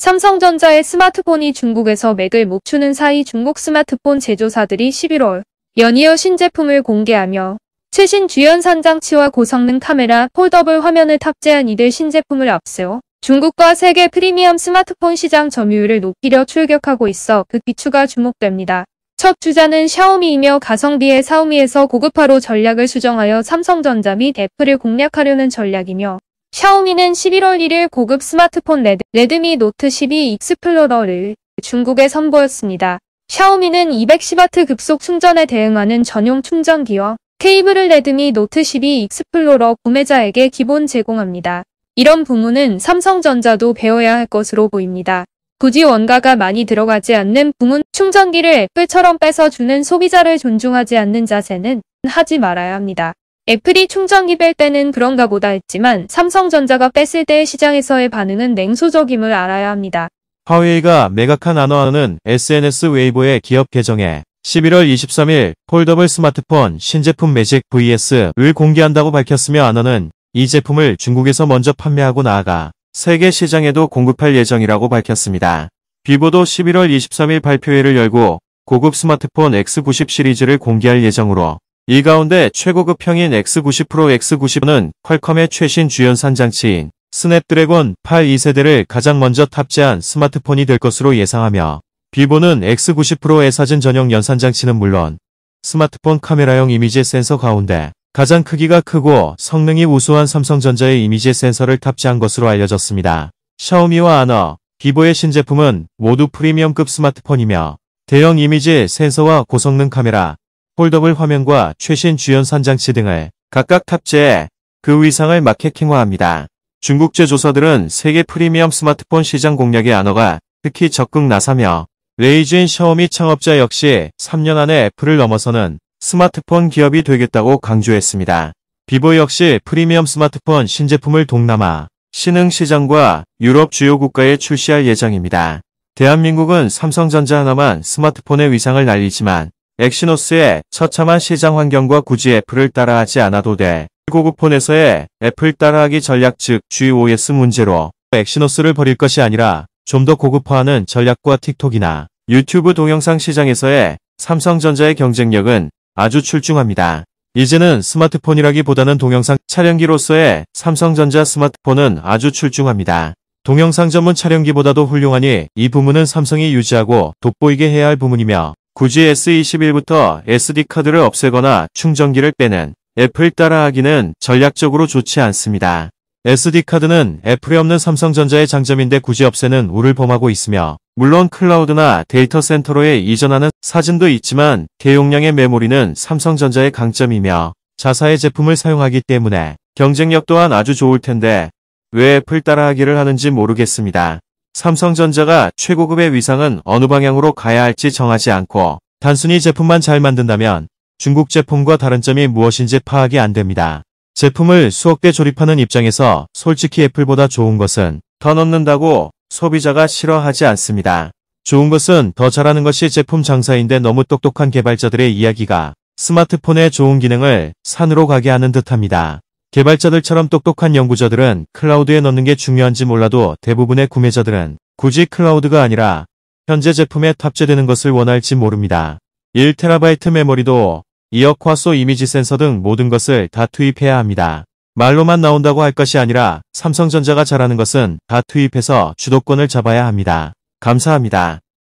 삼성전자의 스마트폰이 중국에서 맥을 못 추는 사이 중국 스마트폰 제조사들이 11월 연이어 신제품을 공개하며 최신 주연산장치와 고성능 카메라 폴더블 화면을 탑재한 이들 신제품을 앞세워 중국과 세계 프리미엄 스마트폰 시장 점유율을 높이려 출격하고 있어 그비추가 주목됩니다. 첫 주자는 샤오미이며 가성비의 샤오미에서 고급화로 전략을 수정하여 삼성전자 및 애플을 공략하려는 전략이며 샤오미는 11월 1일 고급 스마트폰 레드, 레드미 노트 12 익스플로러를 중국에 선보였습니다. 샤오미는 210W 급속 충전에 대응하는 전용 충전기와 케이블을 레드미 노트 12 익스플로러 구매자에게 기본 제공합니다. 이런 부문은 삼성전자도 배워야 할 것으로 보입니다. 굳이 원가가 많이 들어가지 않는 부문 충전기를 애플처럼 뺏어주는 소비자를 존중하지 않는 자세는 하지 말아야 합니다. 애플이 충전기 뺄 때는 그런가 보다 했지만 삼성전자가 뺐을 때 시장에서의 반응은 냉소적임을 알아야 합니다. 화웨이가 매각한 아노아는 SNS 웨이보의 기업 계정에 11월 23일 폴더블 스마트폰 신제품 매직 VS를 공개한다고 밝혔으며 아너는 이 제품을 중국에서 먼저 판매하고 나아가 세계 시장에도 공급할 예정이라고 밝혔습니다. 비보도 11월 23일 발표회를 열고 고급 스마트폰 X90 시리즈를 공개할 예정으로 이 가운데 최고급 형인 X90 Pro X90은 퀄컴의 최신 주연산 장치인 스냅드래곤 8 2세대를 가장 먼저 탑재한 스마트폰이 될 것으로 예상하며 비보는 X90 p r o 의 사진 전용 연산 장치는 물론 스마트폰 카메라용 이미지 센서 가운데 가장 크기가 크고 성능이 우수한 삼성전자의 이미지 센서를 탑재한 것으로 알려졌습니다. 샤오미와 아너, 비보의 신제품은 모두 프리미엄급 스마트폰이며 대형 이미지 센서와 고성능 카메라, 폴더블 화면과 최신 주연선 장치 등을 각각 탑재해 그 위상을 마케팅화합니다. 중국제 조사들은 세계 프리미엄 스마트폰 시장 공략의 안어가 특히 적극 나서며 레이쥔 샤오미 창업자 역시 3년 안에 애플을 넘어서는 스마트폰 기업이 되겠다고 강조했습니다. 비보 역시 프리미엄 스마트폰 신제품을 동남아, 신흥 시장과 유럽 주요 국가에 출시할 예정입니다. 대한민국은 삼성전자 하나만 스마트폰의 위상을 날리지만 엑시노스의 처참한 시장 환경과 굳이 애플을 따라하지 않아도 돼. 고급 폰에서의 애플 따라하기 전략 즉 GOS 문제로 엑시노스를 버릴 것이 아니라 좀 더 고급화하는 전략과 틱톡이나 유튜브 동영상 시장에서의 삼성전자의 경쟁력은 아주 출중합니다. 이제는 스마트폰이라기보다는 동영상 촬영기로서의 삼성전자 스마트폰은 아주 출중합니다. 동영상 전문 촬영기보다도 훌륭하니 이 부문은 삼성이 유지하고 돋보이게 해야 할 부문이며 굳이 S21부터 SD카드를 없애거나 충전기를 빼는 애플 따라하기는 전략적으로 좋지 않습니다. SD카드는 애플이 없는 삼성전자의 장점인데 굳이 없애는 우를 범하고 있으며 물론 클라우드나 데이터 센터로의 이전하는 사진도 있지만 대용량의 메모리는 삼성전자의 강점이며 자사의 제품을 사용하기 때문에 경쟁력 또한 아주 좋을 텐데 왜 애플 따라하기를 하는지 모르겠습니다. 삼성전자가 최고급의 위상은 어느 방향으로 가야 할지 정하지 않고 단순히 제품만 잘 만든다면 중국 제품과 다른 점이 무엇인지 파악이 안 됩니다. 제품을 수억 대 조립하는 입장에서 솔직히 애플보다 좋은 것은 더 넣는다고 소비자가 싫어하지 않습니다. 좋은 것은 더 잘하는 것이 제품 장사인데 너무 똑똑한 개발자들의 이야기가 스마트폰의 좋은 기능을 산으로 가게 하는 듯합니다. 개발자들처럼 똑똑한 연구자들은 클라우드에 넣는 게 중요한지 몰라도 대부분의 구매자들은 굳이 클라우드가 아니라 현재 제품에 탑재되는 것을 원할지 모릅니다. 1TB 메모리도 2억 화소 이미지 센서 등 모든 것을 다 투입해야 합니다. 말로만 나온다고 할 것이 아니라 삼성전자가 잘하는 것은 다 투입해서 주도권을 잡아야 합니다. 감사합니다.